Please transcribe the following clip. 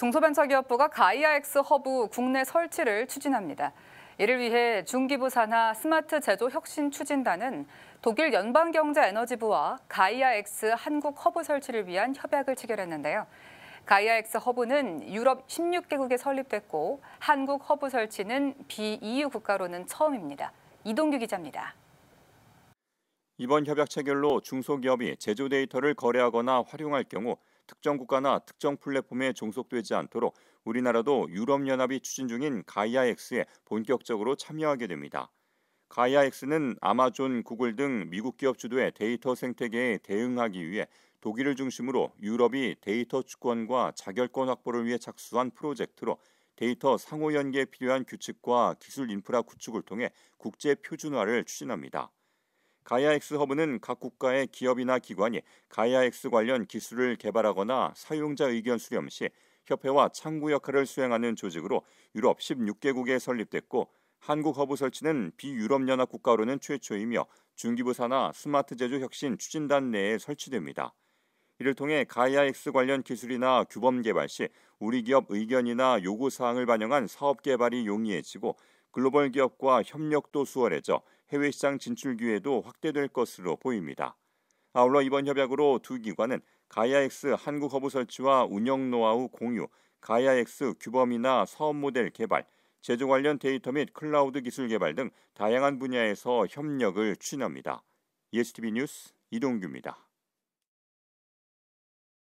중소벤처기업부가 가이아엑스 허브 국내 설치를 추진합니다. 이를 위해 중기부 산하 스마트 제조 혁신 추진단은 독일 연방경제에너지부와 가이아엑스 한국 허브 설치를 위한 협약을 체결했는데요. 가이아엑스 허브는 유럽 16개국에 설립됐고 한국 허브 설치는 비EU 국가로는 처음입니다. 이동규 기자입니다. 이번 협약 체결로 중소기업이 제조 데이터를 거래하거나 활용할 경우 특정 국가나 특정 플랫폼에 종속되지 않도록 우리나라도 유럽연합이 추진 중인 가이아엑스에 본격적으로 참여하게 됩니다. 가이아엑스는 아마존, 구글 등 미국 기업 주도의 데이터 생태계에 대응하기 위해 독일을 중심으로 유럽이 데이터 주권과 자결권 확보를 위해 착수한 프로젝트로 데이터 상호 연계에 필요한 규칙과 기술 인프라 구축을 통해 국제 표준화를 추진합니다. 가이아스 허브는 각 국가의 기업이나 기관이 가이아스 관련 기술을 개발하거나 사용자 의견 수렴 시 협회와 창구 역할을 수행하는 조직으로 유럽 16개국에 설립됐고 한국 허브 설치는 비유럽연합 국가로는 최초이며 중기부 사나 스마트 제조 혁신 추진단 내에 설치됩니다. 이를 통해 가이아엑스 관련 기술이나 규범 개발 시 우리 기업 의견이나 요구 사항을 반영한 사업 개발이 용이해지고 글로벌 기업과 협력도 수월해져 해외 시장 진출 기회도 확대될 것으로 보입니다. 아울러 이번 협약으로 두 기관은 가이아엑스 한국 허브 설치와 운영 노하우 공유, 가이아엑스 규범이나 사업 모델 개발, 제조 관련 데이터 및 클라우드 기술 개발 등 다양한 분야에서 협력을 추진합니다. e s t 비 뉴스 이동규입니다.